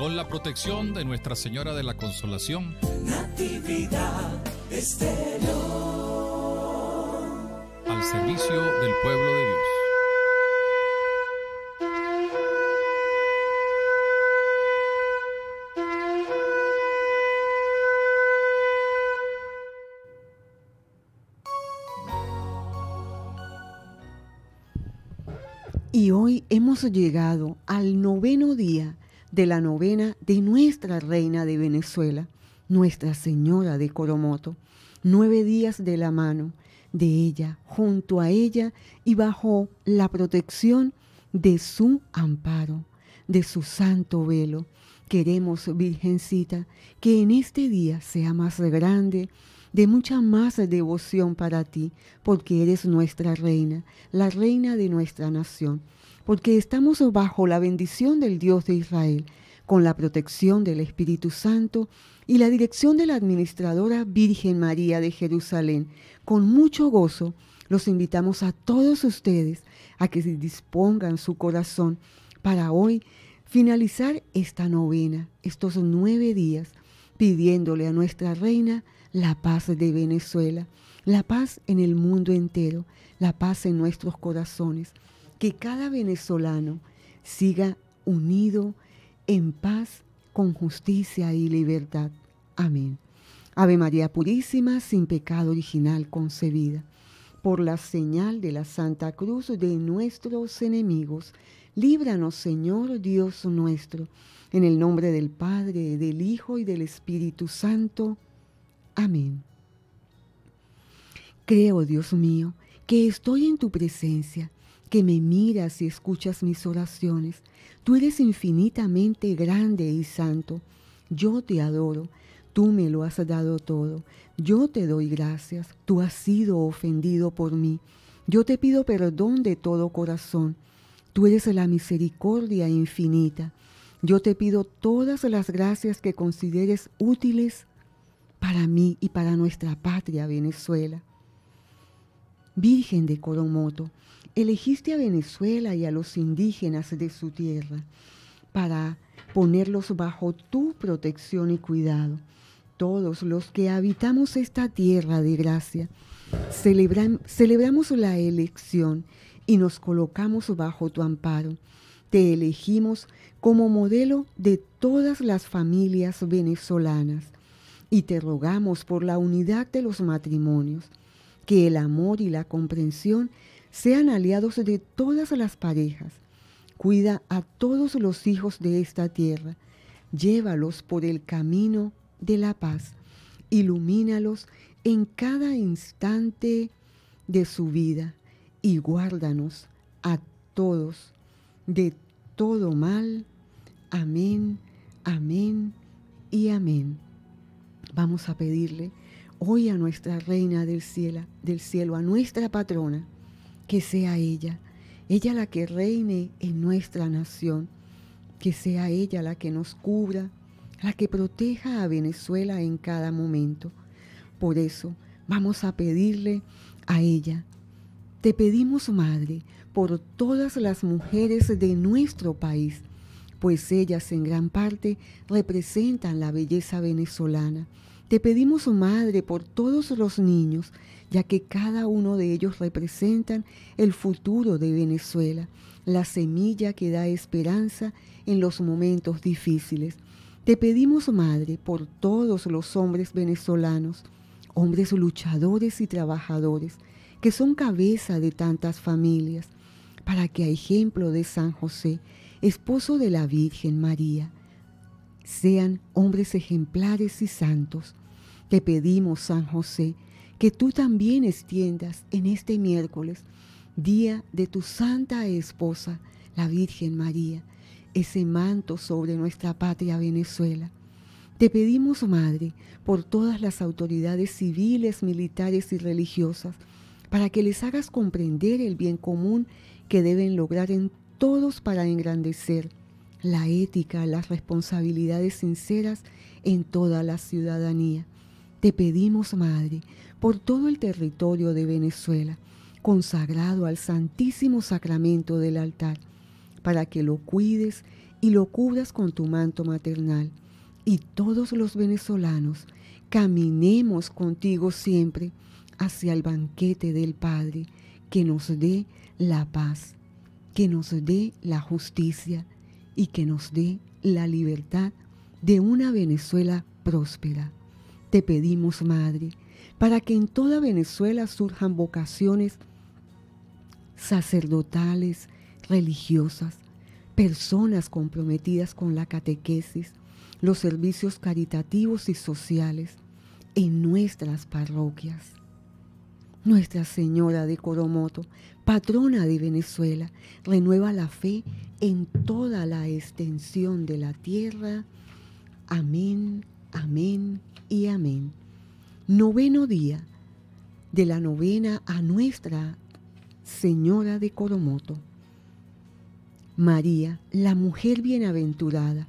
con la protección de Nuestra Señora de la Consolación. Natividad Estero Al servicio del pueblo de Dios. Y hoy hemos llegado al noveno día de la novena de nuestra reina de Venezuela, Nuestra Señora de Coromoto, nueve días de la mano de ella, junto a ella y bajo la protección de su amparo, de su santo velo. Queremos, Virgencita, que en este día sea más grande, de mucha más devoción para ti, porque eres nuestra reina, la reina de nuestra nación porque estamos bajo la bendición del Dios de Israel, con la protección del Espíritu Santo y la dirección de la Administradora Virgen María de Jerusalén. Con mucho gozo los invitamos a todos ustedes a que se dispongan su corazón para hoy finalizar esta novena, estos nueve días, pidiéndole a nuestra Reina la paz de Venezuela, la paz en el mundo entero, la paz en nuestros corazones que cada venezolano siga unido en paz, con justicia y libertad. Amén. Ave María Purísima, sin pecado original concebida, por la señal de la Santa Cruz de nuestros enemigos, líbranos Señor Dios nuestro, en el nombre del Padre, del Hijo y del Espíritu Santo. Amén. Creo, Dios mío, que estoy en tu presencia que me miras y escuchas mis oraciones. Tú eres infinitamente grande y santo. Yo te adoro. Tú me lo has dado todo. Yo te doy gracias. Tú has sido ofendido por mí. Yo te pido perdón de todo corazón. Tú eres la misericordia infinita. Yo te pido todas las gracias que consideres útiles para mí y para nuestra patria Venezuela. Virgen de Coromoto, Elegiste a Venezuela y a los indígenas de su tierra para ponerlos bajo tu protección y cuidado. Todos los que habitamos esta tierra de gracia, celebramos la elección y nos colocamos bajo tu amparo. Te elegimos como modelo de todas las familias venezolanas y te rogamos por la unidad de los matrimonios, que el amor y la comprensión sean aliados de todas las parejas. Cuida a todos los hijos de esta tierra. Llévalos por el camino de la paz. Ilumínalos en cada instante de su vida y guárdanos a todos de todo mal. Amén, amén y amén. Vamos a pedirle hoy a nuestra Reina del cielo, del cielo, a nuestra patrona, que sea ella, ella la que reine en nuestra nación, que sea ella la que nos cubra, la que proteja a Venezuela en cada momento. Por eso vamos a pedirle a ella, te pedimos Madre, por todas las mujeres de nuestro país, pues ellas en gran parte representan la belleza venezolana te pedimos, oh Madre, por todos los niños, ya que cada uno de ellos representan el futuro de Venezuela, la semilla que da esperanza en los momentos difíciles. Te pedimos, oh Madre, por todos los hombres venezolanos, hombres luchadores y trabajadores, que son cabeza de tantas familias, para que a ejemplo de San José, esposo de la Virgen María, sean hombres ejemplares y santos, te pedimos, San José, que tú también extiendas en este miércoles, día de tu santa esposa, la Virgen María, ese manto sobre nuestra patria Venezuela. Te pedimos, Madre, por todas las autoridades civiles, militares y religiosas, para que les hagas comprender el bien común que deben lograr en todos para engrandecer la ética, las responsabilidades sinceras en toda la ciudadanía. Te pedimos, Madre, por todo el territorio de Venezuela, consagrado al Santísimo Sacramento del altar, para que lo cuides y lo cubras con tu manto maternal. Y todos los venezolanos caminemos contigo siempre hacia el banquete del Padre, que nos dé la paz, que nos dé la justicia y que nos dé la libertad de una Venezuela próspera te pedimos, Madre, para que en toda Venezuela surjan vocaciones sacerdotales, religiosas, personas comprometidas con la catequesis, los servicios caritativos y sociales en nuestras parroquias. Nuestra Señora de Coromoto, patrona de Venezuela, renueva la fe en toda la extensión de la tierra. Amén, amén y amén. Noveno día de la novena a nuestra Señora de Coromoto. María, la mujer bienaventurada.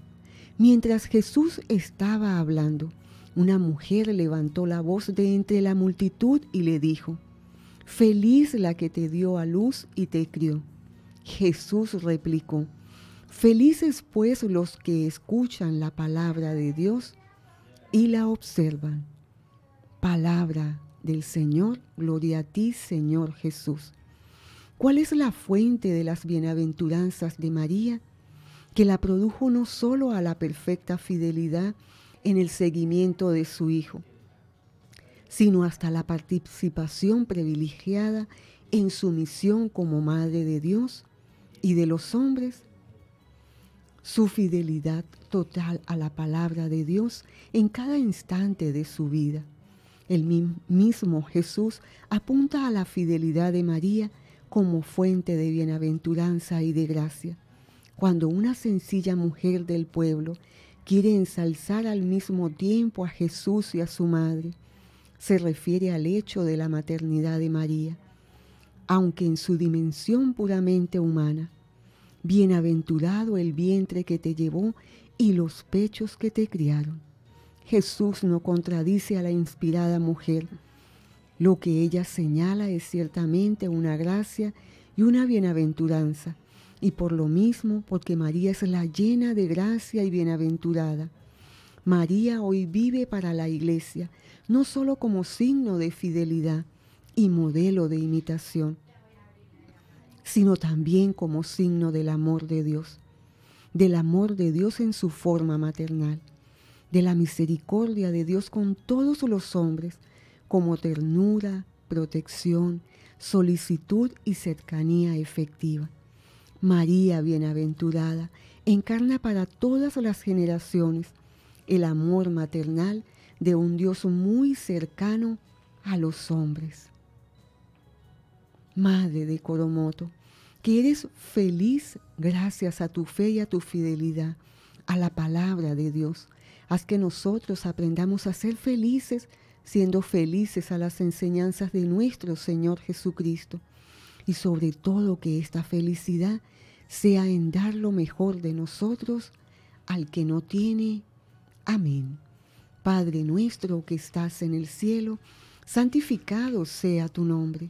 Mientras Jesús estaba hablando, una mujer levantó la voz de entre la multitud y le dijo, Feliz la que te dio a luz y te crió. Jesús replicó, Felices pues los que escuchan la palabra de Dios y la observan. Palabra del Señor, gloria a ti Señor Jesús. ¿Cuál es la fuente de las bienaventuranzas de María? Que la produjo no solo a la perfecta fidelidad en el seguimiento de su Hijo, sino hasta la participación privilegiada en su misión como Madre de Dios y de los hombres su fidelidad total a la palabra de Dios en cada instante de su vida. El mismo Jesús apunta a la fidelidad de María como fuente de bienaventuranza y de gracia. Cuando una sencilla mujer del pueblo quiere ensalzar al mismo tiempo a Jesús y a su madre, se refiere al hecho de la maternidad de María, aunque en su dimensión puramente humana Bienaventurado el vientre que te llevó y los pechos que te criaron. Jesús no contradice a la inspirada mujer. Lo que ella señala es ciertamente una gracia y una bienaventuranza, y por lo mismo porque María es la llena de gracia y bienaventurada. María hoy vive para la iglesia, no solo como signo de fidelidad y modelo de imitación, sino también como signo del amor de Dios, del amor de Dios en su forma maternal, de la misericordia de Dios con todos los hombres, como ternura, protección, solicitud y cercanía efectiva. María bienaventurada encarna para todas las generaciones el amor maternal de un Dios muy cercano a los hombres. Madre de Coromoto, que eres feliz gracias a tu fe y a tu fidelidad, a la palabra de Dios. Haz que nosotros aprendamos a ser felices, siendo felices a las enseñanzas de nuestro Señor Jesucristo. Y sobre todo que esta felicidad sea en dar lo mejor de nosotros al que no tiene. Amén. Padre nuestro que estás en el cielo, santificado sea tu nombre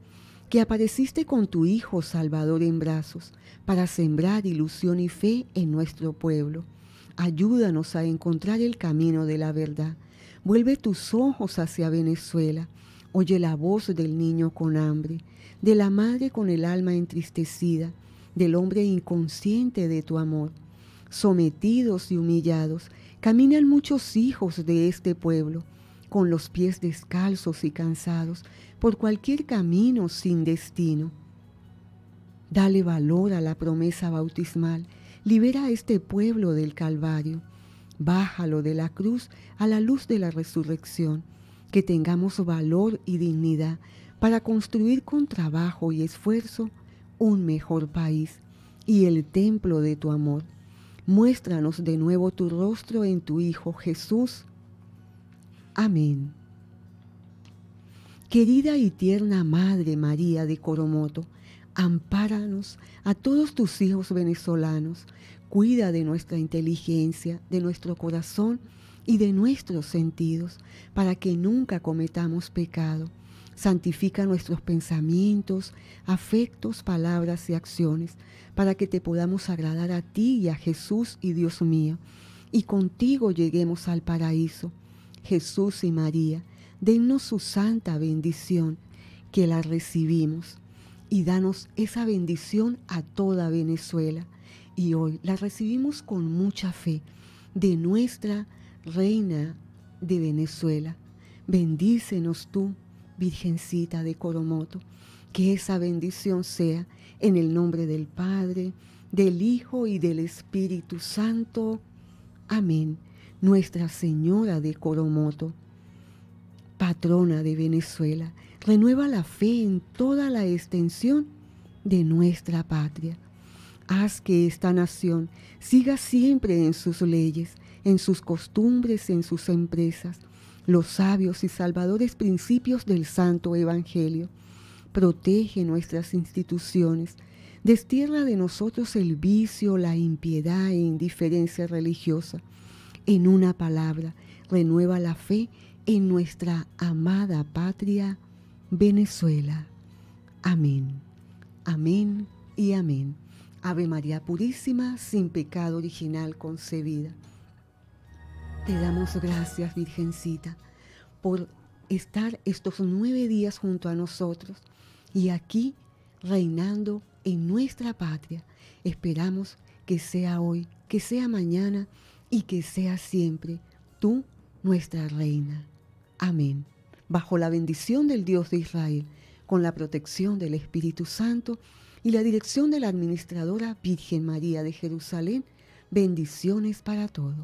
que apareciste con tu Hijo Salvador en brazos para sembrar ilusión y fe en nuestro pueblo. Ayúdanos a encontrar el camino de la verdad. Vuelve tus ojos hacia Venezuela. Oye la voz del niño con hambre, de la madre con el alma entristecida, del hombre inconsciente de tu amor. Sometidos y humillados, caminan muchos hijos de este pueblo con los pies descalzos y cansados, por cualquier camino sin destino. Dale valor a la promesa bautismal, libera a este pueblo del Calvario, bájalo de la cruz a la luz de la resurrección, que tengamos valor y dignidad para construir con trabajo y esfuerzo un mejor país y el templo de tu amor. Muéstranos de nuevo tu rostro en tu Hijo Jesús. Amén. Querida y tierna Madre María de Coromoto, ampáranos a todos tus hijos venezolanos, cuida de nuestra inteligencia, de nuestro corazón y de nuestros sentidos, para que nunca cometamos pecado. Santifica nuestros pensamientos, afectos, palabras y acciones, para que te podamos agradar a ti y a Jesús y Dios mío, y contigo lleguemos al paraíso Jesús y María, dennos su santa bendición, que la recibimos, y danos esa bendición a toda Venezuela. Y hoy la recibimos con mucha fe de nuestra Reina de Venezuela. Bendícenos tú, Virgencita de Coromoto, que esa bendición sea en el nombre del Padre, del Hijo y del Espíritu Santo. Amén. Nuestra Señora de Coromoto, patrona de Venezuela, renueva la fe en toda la extensión de nuestra patria. Haz que esta nación siga siempre en sus leyes, en sus costumbres, en sus empresas, los sabios y salvadores principios del Santo Evangelio. Protege nuestras instituciones, destierra de nosotros el vicio, la impiedad e indiferencia religiosa en una palabra, renueva la fe en nuestra amada patria Venezuela. Amén, amén y amén. Ave María Purísima, sin pecado original concebida. Te damos gracias, Virgencita, por estar estos nueve días junto a nosotros y aquí reinando en nuestra patria. Esperamos que sea hoy, que sea mañana, y que sea siempre tú nuestra reina. Amén. Bajo la bendición del Dios de Israel, con la protección del Espíritu Santo y la dirección de la Administradora Virgen María de Jerusalén, bendiciones para todos.